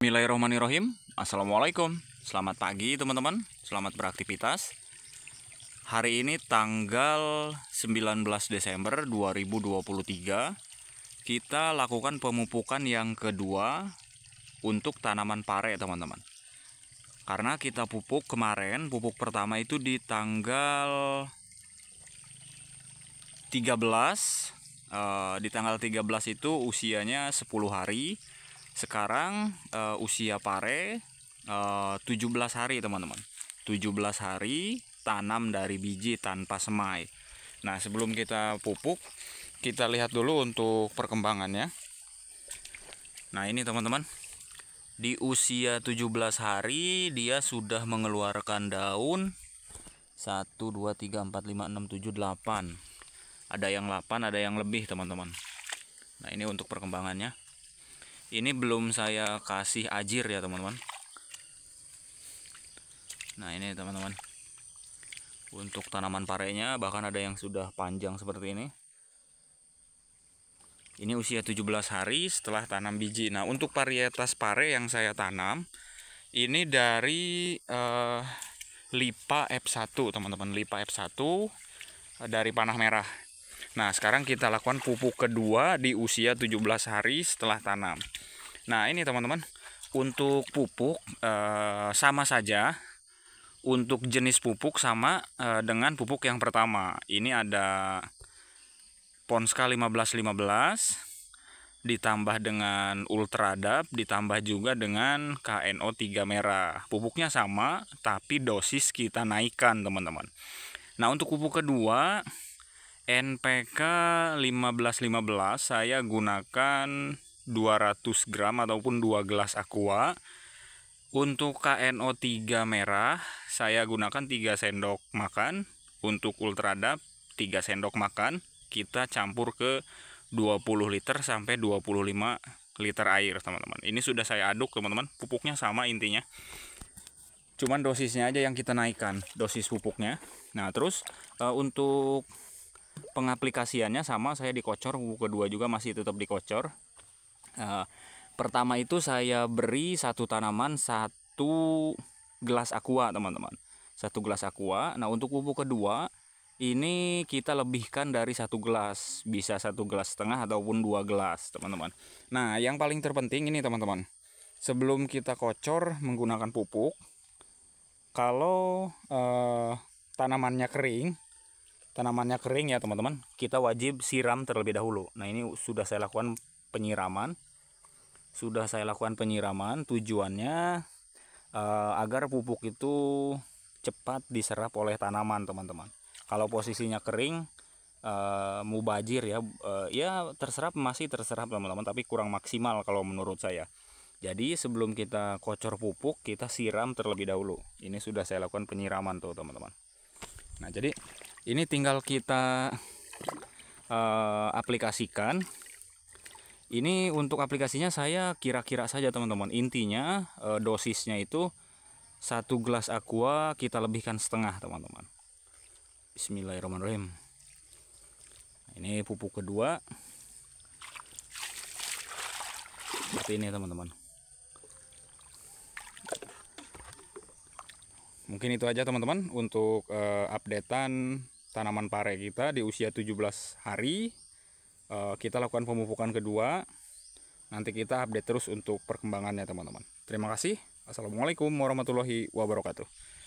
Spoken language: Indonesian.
Bismillahirrahmanirrahim Assalamualaikum Selamat pagi teman-teman Selamat beraktivitas Hari ini tanggal 19 Desember 2023 Kita lakukan pemupukan yang kedua Untuk tanaman pare teman-teman Karena kita pupuk kemarin Pupuk pertama itu di tanggal 13 eh, Di tanggal 13 itu usianya 10 hari sekarang uh, usia pare eh, uh, 17 hari teman-teman. 17 hari tanam dari biji tanpa semai. Nah, sebelum kita pupuk, kita lihat dulu untuk perkembangannya. Nah, ini teman-teman. Di usia 17 hari dia sudah mengeluarkan daun 1 2 3 4 5 6 7 8. Ada yang 8, ada yang lebih, teman-teman. Nah, ini untuk perkembangannya ini belum saya kasih ajir ya teman-teman nah ini teman-teman untuk tanaman parenya bahkan ada yang sudah panjang seperti ini ini usia 17 hari setelah tanam biji nah untuk varietas pare yang saya tanam ini dari uh, lipa F1 teman-teman lipa F1 eh, dari panah merah Nah, sekarang kita lakukan pupuk kedua di usia 17 hari setelah tanam. Nah, ini teman-teman, untuk pupuk eh, sama saja untuk jenis pupuk sama eh, dengan pupuk yang pertama. Ini ada Ponska 1515 ditambah dengan ultradap ditambah juga dengan KNO3 merah pupuknya sama tapi dosis kita naikkan teman-teman nah untuk pupuk kedua NPK 1515 saya gunakan 200 gram ataupun 2 gelas aqua. Untuk KNO3 merah saya gunakan 3 sendok makan. Untuk ultradap 3 sendok makan. Kita campur ke 20 liter sampai 25 liter air, teman-teman. Ini sudah saya aduk, teman-teman. Pupuknya sama intinya. Cuman dosisnya aja yang kita naikkan, dosis pupuknya. Nah, terus eh, untuk pengaplikasiannya sama saya dikocor buku kedua juga masih tetap dikocor uh, pertama itu saya beri satu tanaman satu gelas aqua teman-teman satu gelas aqua nah untuk pupuk kedua ini kita lebihkan dari satu gelas bisa satu gelas setengah ataupun dua gelas teman-teman nah yang paling terpenting ini teman-teman sebelum kita kocor menggunakan pupuk kalau eh, tanamannya kering tanamannya kering ya teman-teman kita wajib siram terlebih dahulu nah ini sudah saya lakukan penyiraman sudah saya lakukan penyiraman tujuannya uh, agar pupuk itu cepat diserap oleh tanaman teman-teman kalau posisinya kering uh, mubajir ya uh, ya terserap masih terserap teman-teman tapi kurang maksimal kalau menurut saya jadi sebelum kita kocor pupuk kita siram terlebih dahulu ini sudah saya lakukan penyiraman tuh teman-teman nah jadi ini tinggal kita uh, aplikasikan ini untuk aplikasinya saya kira-kira saja teman-teman intinya uh, dosisnya itu satu gelas aqua kita lebihkan setengah teman-teman Bismillahirrahmanirrahim nah, ini pupuk kedua seperti ini teman-teman mungkin itu aja teman-teman untuk uh, updatean tanaman pare kita di usia 17 hari eh, kita lakukan pemupukan kedua nanti kita update terus untuk perkembangannya teman-teman terima kasih assalamualaikum warahmatullahi wabarakatuh